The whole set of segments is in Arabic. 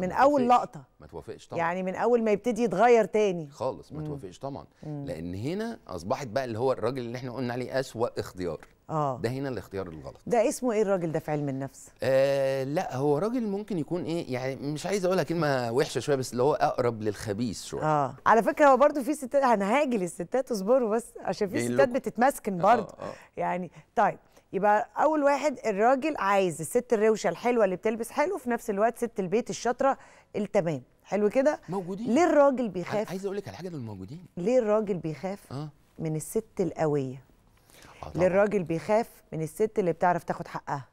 من اول لقطه ما توافقش طبعا يعني من اول ما يبتدي يتغير تاني خالص ما توافقش طبعا مم. لان هنا اصبحت بقى اللي هو الراجل اللي احنا قلنا عليه اسوا اختيار آه. ده هنا الاختيار الغلط ده اسمه ايه الراجل ده في علم النفس آه لا هو راجل ممكن يكون ايه يعني مش عايز اقولها كلمه وحشه شويه بس اللي هو اقرب للخبيث شويه اه على فكره هو برضه في ستات هنهاجي للستات اصبروا بس عشان في ستات بتتمسكن آه، برضه آه آه. يعني طيب يبقى اول واحد الراجل عايز الست الروشه الحلوه اللي بتلبس حلو في نفس الوقت ست البيت الشاطره التمام حلو كده موجودين ليه الراجل بيخاف عايز اقول لك على حاجه دول موجودين ليه الراجل بيخاف آه. من الست القويه آه ليه الراجل بيخاف من الست اللي بتعرف تاخد حقها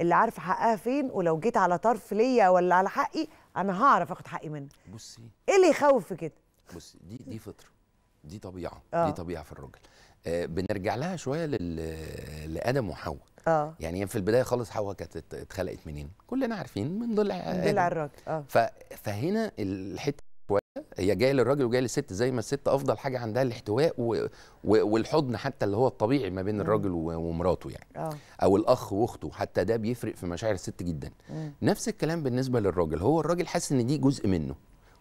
اللي عارفه حقها فين ولو جيت على طرف ليا ولا على حقي انا هعرف اخد حقي منها بصي ايه اللي يخوف في كده بصي دي دي فطره دي طبيعه آه. دي طبيعه في الراجل آه بنرجع لها شويه لادم وحواء آه. يعني في البدايه خالص حواء كانت اتخلقت منين كلنا عارفين من ضلع ضلع الراجل آه. فهنا الحته هي جايه للراجل وجايه للست زي ما الست افضل حاجه عندها الاحتواء و... و... والحضن حتى اللي هو الطبيعي ما بين الراجل و... ومراته يعني آه. او الاخ واخته حتى ده بيفرق في مشاعر الست جدا نفس الكلام بالنسبه للراجل هو الراجل حاسس ان دي جزء منه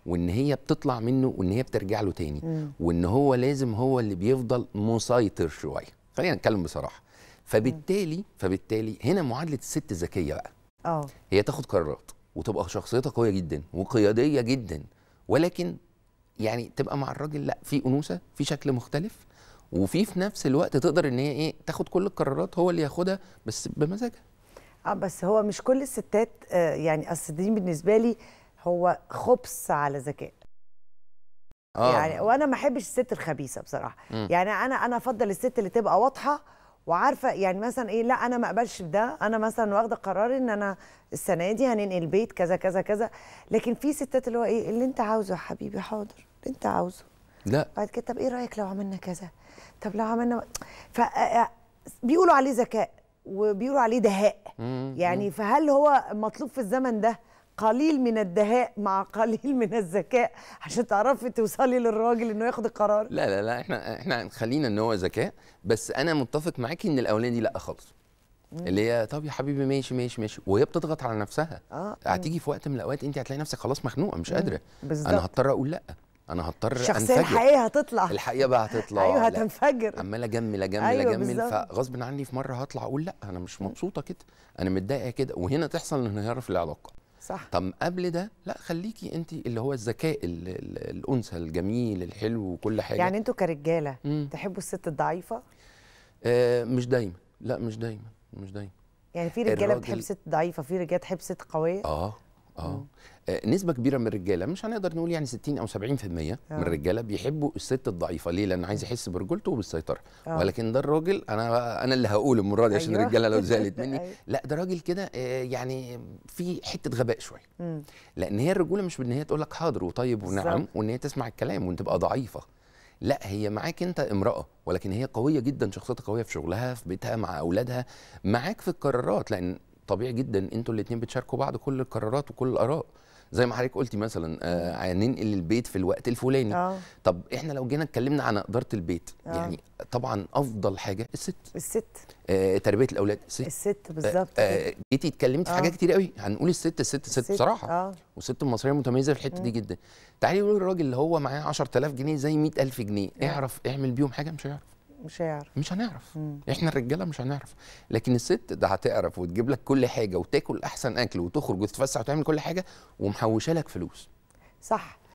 وان هي بتطلع منه وان هي بترجع له تاني مم. وان هو لازم هو اللي بيفضل مسيطر شويه خلينا نتكلم بصراحه فبالتالي فبالتالي هنا معادله الست ذكيه بقى اه هي تاخد قرارات وتبقى شخصيتها قويه جدا وقياديه جدا ولكن يعني تبقى مع الراجل لا في انوثه في شكل مختلف وفي في نفس الوقت تقدر ان هي ايه تاخد كل القرارات هو اللي ياخدها بس بمزاجها اه بس هو مش كل الستات آه يعني اصل دي بالنسبه لي هو خبص على ذكاء آه. يعني وانا ما احبش الست الخبيثه بصراحه م. يعني انا انا افضل الست اللي تبقى واضحه وعارفه يعني مثلا ايه لا انا ما اقبلش بده انا مثلا واخده قرار ان انا السنه دي هننقل بيت كذا كذا كذا لكن في ستات اللي هو ايه اللي انت عاوزه يا حبيبي حاضر اللي انت عاوزه لا بعد كده طب ايه رايك لو عملنا كذا طب لو عملنا ف بيقولوا عليه ذكاء وبيقولوا عليه دهاء يعني فهل هو مطلوب في الزمن ده قليل من الدهاء مع قليل من الذكاء عشان تعرفي توصلي للراجل انه ياخد القرار لا لا لا احنا احنا خلينا ان هو ذكاء بس انا متفق معاكي ان الاولاني لا خالص اللي هي طب يا حبيبي ماشي ماشي ماشي وهي بتضغط على نفسها اه, آه. هتيجي في وقت من الاوقات انت هتلاقي نفسك خلاص مخنوقه مش قادره انا هضطر اقول لا انا هضطر انفجر الشخصيه الحقيقيه هتطلع الحقيقه بقى هتطلع ايوه هتنفجر عمال اجمل اجمل أيوة اجمل فغصب عني في مره هطلع اقول لا انا مش مبسوطه كده انا متضايقه كده وهنا تحصل انهيار في العلاقه صح طب قبل ده لا خليكي انت اللي هو الذكاء الانثى الجميل الحلو وكل حاجه يعني انتوا كرجاله مم. تحبوا الست الضعيفه آه مش دايما لا مش دايما مش دايما يعني في رجاله بتحب ست ضعيفه في رجاله تحب ست قويه اه آه. اه نسبه كبيره من الرجاله مش هنقدر نقول يعني 60 او 70% آه. من الرجاله بيحبوا الست الضعيفه ليه لان عايز يحس برجولته وبالسيطره أوه. ولكن ده الراجل انا انا اللي هقول المره دي عشان أيوه. الرجاله لو زعلت مني أيوه. لا ده راجل كده آه، يعني في حته غباء شويه لان هي الرجوله مش بان هي تقول لك حاضر وطيب ونعم وان هي تسمع الكلام وان تبقى ضعيفه لا هي معاك انت امراه ولكن هي قويه جدا شخصيتها قويه في شغلها في بيتها مع اولادها معاك في القرارات لان طبيعي جدا انتوا الاثنين بتشاركوا بعض كل القرارات وكل الاراء زي ما حضرتك قلتي مثلا آه هننقل البيت في الوقت الفلاني آه. طب احنا لو جينا اتكلمنا عن اداره البيت آه. يعني طبعا افضل حاجه الست الست آه تربيه الاولاد الست الست آه، بالظبط آه جيتي اتكلمتي آه. في حاجات كتير قوي هنقول الست الست الست, الست. بصراحه آه. والست المصريه متميزه في الحته دي جدا تعالي نقول الراجل اللي هو معاه 10000 جنيه زي 100000 جنيه آه. اعرف اعمل بيهم حاجه مش هيعرف مش هيعرف مش هنعرف مم. احنا الرجاله مش هنعرف لكن الست ده هتعرف وتجيب لك كل حاجه وتاكل احسن اكل وتخرج وتتفسح وتعمل كل حاجه ومحوشه لك فلوس صح